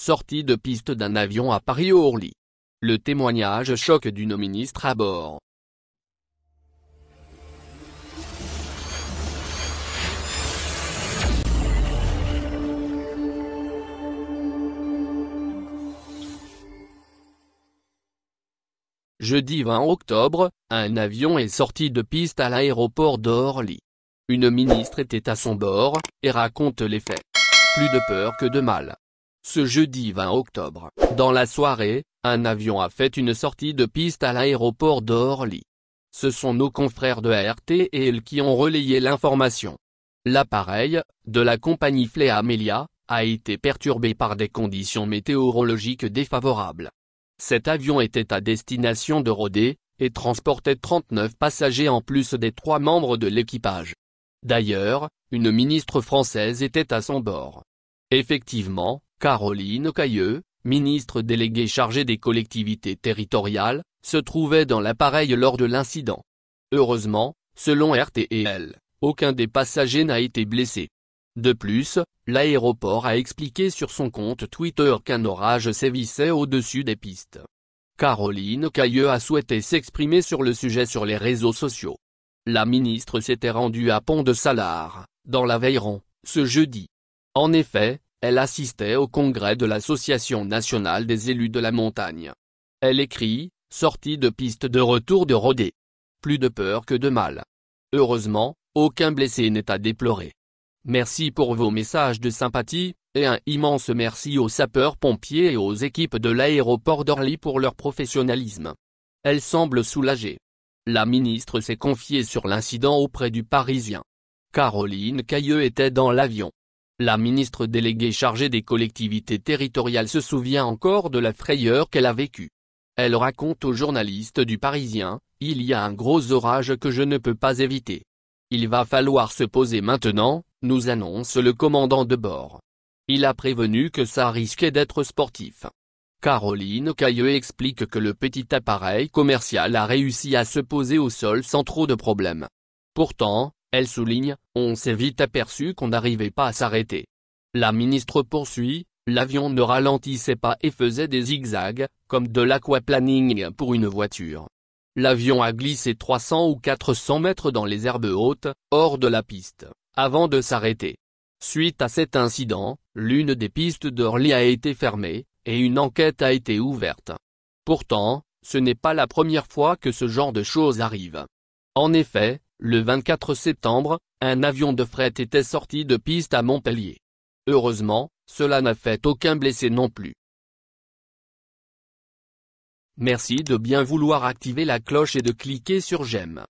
sortie de piste d'un avion à Paris-Orly. Le témoignage choque d'une ministre à bord. Jeudi 20 octobre, un avion est sorti de piste à l'aéroport d'Orly. Une ministre était à son bord, et raconte les faits. Plus de peur que de mal. Ce jeudi 20 octobre, dans la soirée, un avion a fait une sortie de piste à l'aéroport d'Orly. Ce sont nos confrères de et RTL qui ont relayé l'information. L'appareil, de la compagnie Flea Amelia, a été perturbé par des conditions météorologiques défavorables. Cet avion était à destination de Rodé, et transportait 39 passagers en plus des trois membres de l'équipage. D'ailleurs, une ministre française était à son bord. Effectivement, Caroline Cailleux, ministre déléguée chargée des collectivités territoriales, se trouvait dans l'appareil lors de l'incident. Heureusement, selon RTL, e aucun des passagers n'a été blessé. De plus, l'aéroport a expliqué sur son compte Twitter qu'un orage sévissait au-dessus des pistes. Caroline Cailleux a souhaité s'exprimer sur le sujet sur les réseaux sociaux. La ministre s'était rendue à Pont de salard dans la l'Aveyron, ce jeudi. En effet, elle assistait au congrès de l'Association nationale des élus de la montagne. Elle écrit, sortie de piste de retour de Rodé. Plus de peur que de mal. Heureusement, aucun blessé n'est à déplorer. Merci pour vos messages de sympathie, et un immense merci aux sapeurs-pompiers et aux équipes de l'aéroport d'Orly pour leur professionnalisme. Elle semble soulagée. La ministre s'est confiée sur l'incident auprès du Parisien. Caroline Cailleux était dans l'avion. La ministre déléguée chargée des collectivités territoriales se souvient encore de la frayeur qu'elle a vécue. Elle raconte au journaliste du Parisien, « Il y a un gros orage que je ne peux pas éviter. Il va falloir se poser maintenant, nous annonce le commandant de bord. Il a prévenu que ça risquait d'être sportif. Caroline Cailleux explique que le petit appareil commercial a réussi à se poser au sol sans trop de problèmes. Pourtant, elle souligne, on s'est vite aperçu qu'on n'arrivait pas à s'arrêter. La ministre poursuit, l'avion ne ralentissait pas et faisait des zigzags, comme de l'aquaplaning pour une voiture. L'avion a glissé 300 ou 400 mètres dans les herbes hautes, hors de la piste, avant de s'arrêter. Suite à cet incident, l'une des pistes d'Orly a été fermée, et une enquête a été ouverte. Pourtant, ce n'est pas la première fois que ce genre de choses arrive. En effet, le 24 septembre, un avion de fret était sorti de piste à Montpellier. Heureusement, cela n'a fait aucun blessé non plus. Merci de bien vouloir activer la cloche et de cliquer sur j'aime.